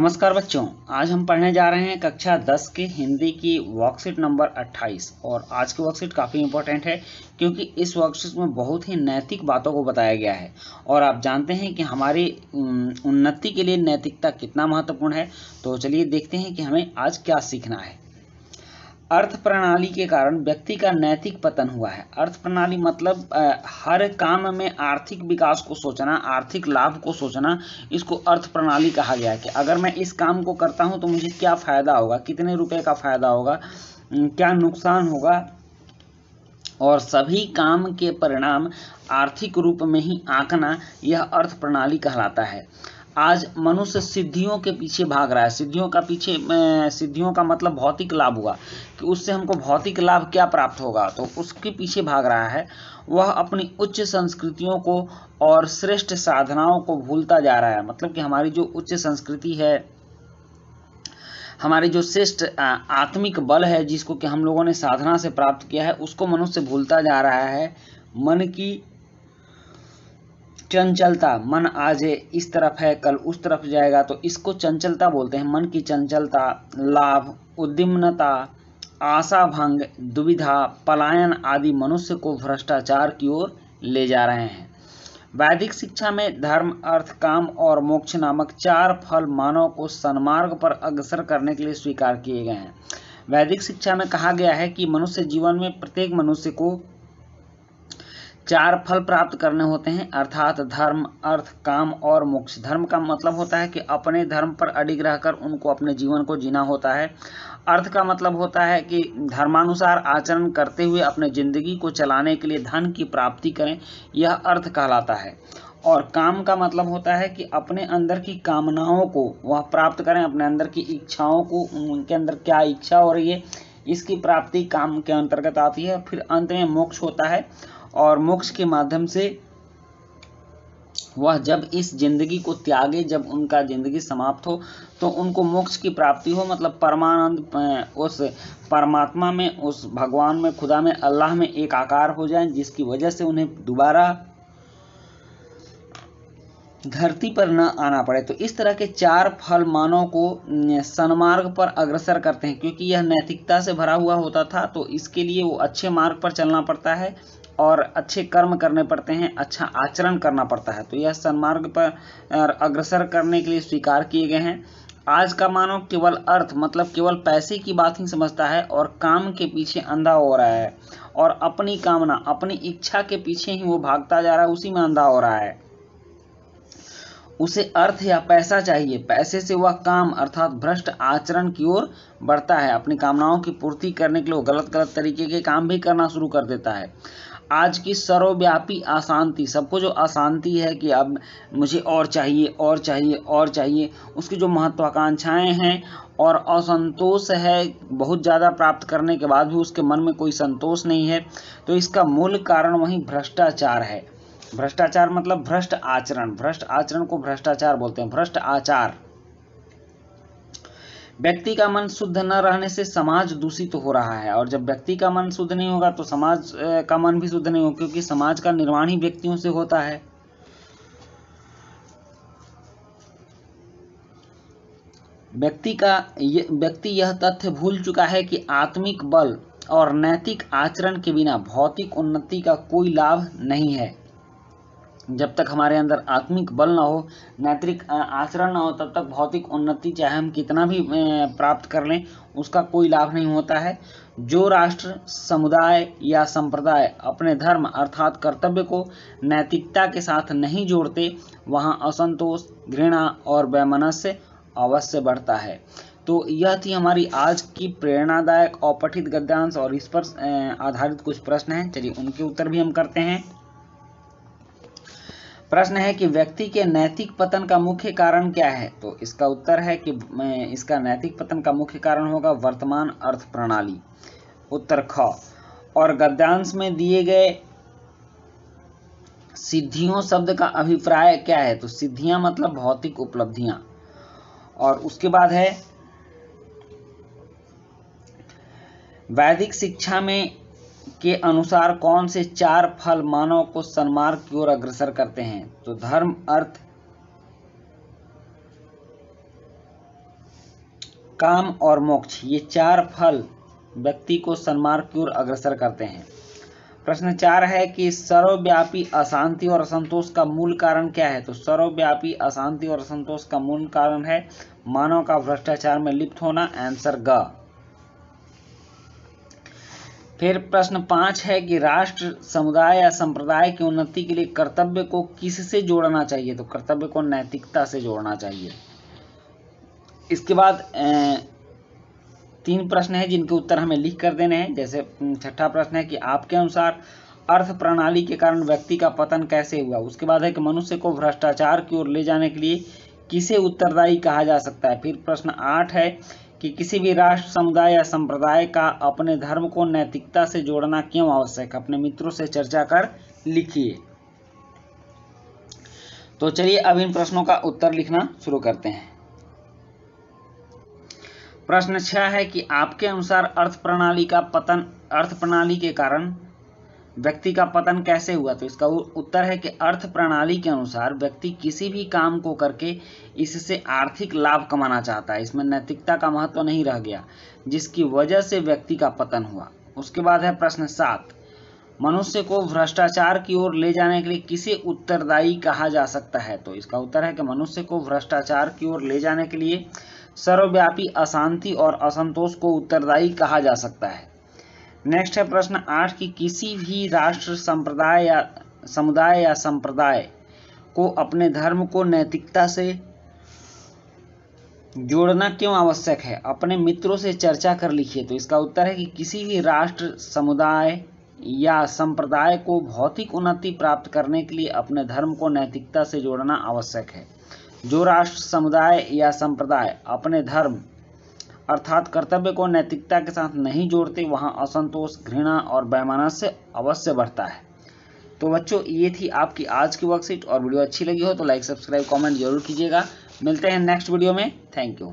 नमस्कार बच्चों आज हम पढ़ने जा रहे हैं कक्षा 10 के हिंदी की वर्कशीट नंबर 28 और आज की वर्कशीट काफ़ी इंपॉर्टेंट है क्योंकि इस वर्कशीट में बहुत ही नैतिक बातों को बताया गया है और आप जानते हैं कि हमारी उन्नति के लिए नैतिकता कितना महत्वपूर्ण है तो चलिए देखते हैं कि हमें आज क्या सीखना है अर्थ प्रणाली के कारण व्यक्ति का नैतिक पतन हुआ है अर्थ प्रणाली मतलब हर काम में आर्थिक विकास को सोचना आर्थिक लाभ को सोचना इसको अर्थ प्रणाली कहा गया है कि अगर मैं इस काम को करता हूं तो मुझे क्या फ़ायदा होगा कितने रुपए का फ़ायदा होगा क्या नुकसान होगा और सभी काम के परिणाम आर्थिक रूप में ही आंकना यह अर्थ प्रणाली कहलाता है आज मनुष्य सिद्धियों के पीछे भाग रहा है सिद्धियों का पीछे सिद्धियों का मतलब भौतिक लाभ हुआ कि उससे हमको भौतिक लाभ क्या प्राप्त होगा तो उसके पीछे भाग रहा है वह अपनी उच्च संस्कृतियों को और श्रेष्ठ साधनाओं को भूलता जा रहा है मतलब कि हमारी जो उच्च संस्कृति है हमारे जो श्रेष्ठ आत्मिक बल है जिसको कि हम लोगों ने साधना से प्राप्त किया है उसको मनुष्य भूलता जा रहा है मन की चंचलता मन आज इस तरफ है कल उस तरफ जाएगा तो इसको चंचलता बोलते हैं मन की चंचलता लाभ उद्यमता आशा भंग दुविधा पलायन आदि मनुष्य को भ्रष्टाचार की ओर ले जा रहे हैं वैदिक शिक्षा में धर्म अर्थ काम और मोक्ष नामक चार फल मानव को सन्मार्ग पर अग्रसर करने के लिए स्वीकार किए गए हैं वैदिक शिक्षा में कहा गया है कि मनुष्य जीवन में प्रत्येक मनुष्य को चार फल प्राप्त करने होते हैं अर्थात धर्म अर्थ काम और मोक्ष धर्म का मतलब होता है कि अपने धर्म पर अडिग रहकर उनको अपने जीवन को जीना होता है अर्थ का मतलब होता है कि धर्मानुसार आचरण करते हुए अपने जिंदगी को चलाने के लिए धन की प्राप्ति करें यह अर्थ कहलाता है और काम का मतलब होता है कि अपने अंदर की कामनाओं को वह प्राप्त करें अपने अंदर की इच्छाओं को उनके अंदर क्या इच्छा हो रही है इसकी प्राप्ति काम के अंतर्गत आती है फिर अंत में मोक्ष होता है और मोक्ष के माध्यम से वह जब इस जिंदगी को त्यागे जब उनका जिंदगी समाप्त हो तो उनको मोक्ष की प्राप्ति हो मतलब परमानंद उस परमात्मा में उस भगवान में खुदा में अल्लाह में एक आकार हो जाए जिसकी वजह से उन्हें दोबारा धरती पर न आना पड़े तो इस तरह के चार फल मानव को सनमार्ग पर अग्रसर करते हैं क्योंकि यह नैतिकता से भरा हुआ होता था तो इसके लिए वो अच्छे मार्ग पर चलना पड़ता है और अच्छे कर्म करने पड़ते हैं अच्छा आचरण करना पड़ता है तो यह सनमार्ग पर अग्रसर करने के लिए स्वीकार किए गए हैं आज का मानव केवल अर्थ मतलब केवल पैसे की बात ही समझता है और काम के पीछे अंधा हो रहा है और अपनी कामना अपनी इच्छा के पीछे ही वो भागता जा रहा है उसी में अंधा हो रहा है उसे अर्थ या पैसा चाहिए पैसे से वह काम अर्थात भ्रष्ट आचरण की ओर बढ़ता है अपनी कामनाओं की पूर्ति करने के लिए गलत गलत तरीके के काम भी करना शुरू कर देता है आज की सर्वव्यापी अशांति सबको जो अशांति है कि अब मुझे और चाहिए और चाहिए और चाहिए उसकी जो महत्वाकांक्षाएं हैं और असंतोष है बहुत ज़्यादा प्राप्त करने के बाद भी उसके मन में कोई संतोष नहीं है तो इसका मूल कारण वहीं भ्रष्टाचार है भ्रष्टाचार मतलब भ्रष्ट आचरण भ्रष्ट आचरण को भ्रष्टाचार बोलते हैं भ्रष्ट आचार व्यक्ति का मन शुद्ध न रहने से समाज दूषित तो हो रहा है और जब व्यक्ति का मन शुद्ध नहीं होगा तो समाज का मन भी शुद्ध नहीं होगा क्योंकि समाज का निर्माण ही व्यक्तियों से होता है व्यक्ति का व्यक्ति यह तथ्य भूल चुका है कि आत्मिक बल और नैतिक आचरण के बिना भौतिक उन्नति का कोई लाभ नहीं है जब तक हमारे अंदर आत्मिक बल ना हो नैतिक आचरण ना हो तब तक भौतिक उन्नति चाहे हम कितना भी प्राप्त कर लें उसका कोई लाभ नहीं होता है जो राष्ट्र समुदाय या संप्रदाय अपने धर्म अर्थात कर्तव्य को नैतिकता के साथ नहीं जोड़ते वहां असंतोष घृणा और वैमनस्य अवश्य बढ़ता है तो यह थी हमारी आज की प्रेरणादायक और पठित गद्यांश और इस पर आधारित कुछ प्रश्न हैं चलिए उनके उत्तर भी हम करते हैं प्रश्न है कि व्यक्ति के नैतिक पतन का मुख्य कारण क्या है तो इसका उत्तर है कि इसका नैतिक पतन का मुख्य कारण होगा वर्तमान अर्थ प्रणाली उत्तर ख और गद्यांश में दिए गए सिद्धियों शब्द का अभिप्राय क्या है तो सिद्धियां मतलब भौतिक उपलब्धियां और उसके बाद है वैदिक शिक्षा में के अनुसार कौन से चार फल मानव को सन्मार्ग की ओर अग्रसर करते हैं तो धर्म अर्थ काम और मोक्ष ये चार फल व्यक्ति को सन्मार्ग की ओर अग्रसर करते हैं प्रश्न चार है कि सर्वव्यापी अशांति और असंतोष का मूल कारण क्या है तो सर्वव्यापी अशांति और असंतोष का मूल कारण है मानव का भ्रष्टाचार में लिप्त होना आंसर ग फिर प्रश्न पाँच है कि राष्ट्र समुदाय या संप्रदाय की उन्नति के लिए कर्तव्य को किससे जोड़ना चाहिए तो कर्तव्य को नैतिकता से जोड़ना चाहिए इसके बाद तीन प्रश्न है जिनके उत्तर हमें लिख कर देने हैं जैसे छठा प्रश्न है कि आपके अनुसार अर्थ प्रणाली के कारण व्यक्ति का पतन कैसे हुआ उसके बाद है कि मनुष्य को भ्रष्टाचार की ओर ले जाने के लिए किसे उत्तरदायी कहा जा सकता है फिर प्रश्न आठ है कि किसी भी राष्ट्र समुदाय या संप्रदाय का अपने धर्म को नैतिकता से जोड़ना क्यों आवश्यक है अपने मित्रों से चर्चा कर लिखिए तो चलिए अब इन प्रश्नों का उत्तर लिखना शुरू करते हैं प्रश्न छह है कि आपके अनुसार अर्थ प्रणाली का पतन अर्थ प्रणाली के कारण व्यक्ति का पतन कैसे हुआ तो इसका उत्तर है कि अर्थ प्रणाली के अनुसार व्यक्ति किसी भी काम को करके इससे आर्थिक लाभ कमाना चाहता है इसमें नैतिकता का महत्व तो नहीं रह गया जिसकी वजह से व्यक्ति का पतन हुआ उसके बाद है प्रश्न सात मनुष्य को भ्रष्टाचार की ओर ले जाने के लिए किसे उत्तरदायी कहा जा सकता है तो इसका उत्तर है कि मनुष्य को भ्रष्टाचार की ओर ले जाने के लिए सर्वव्यापी अशांति और असंतोष को उत्तरदायी कहा जा सकता है नेक्स्ट है प्रश्न आठ की किसी भी राष्ट्र संप्रदाय या समुदाय या संप्रदाय को अपने धर्म को नैतिकता से जोड़ना क्यों आवश्यक है अपने मित्रों से चर्चा कर लिखिए तो इसका उत्तर है कि किसी भी राष्ट्र समुदाय या संप्रदाय को भौतिक उन्नति प्राप्त करने के लिए अपने धर्म को नैतिकता से जोड़ना आवश्यक है जो राष्ट्र समुदाय या संप्रदाय अपने धर्म अर्थात कर्तव्य को नैतिकता के साथ नहीं जोड़ते वहाँ असंतोष घृणा और बैमानस से अवश्य बढ़ता है तो बच्चों ये थी आपकी आज की वर्कशीट और वीडियो अच्छी लगी हो तो लाइक सब्सक्राइब कमेंट जरूर कीजिएगा मिलते हैं नेक्स्ट वीडियो में थैंक यू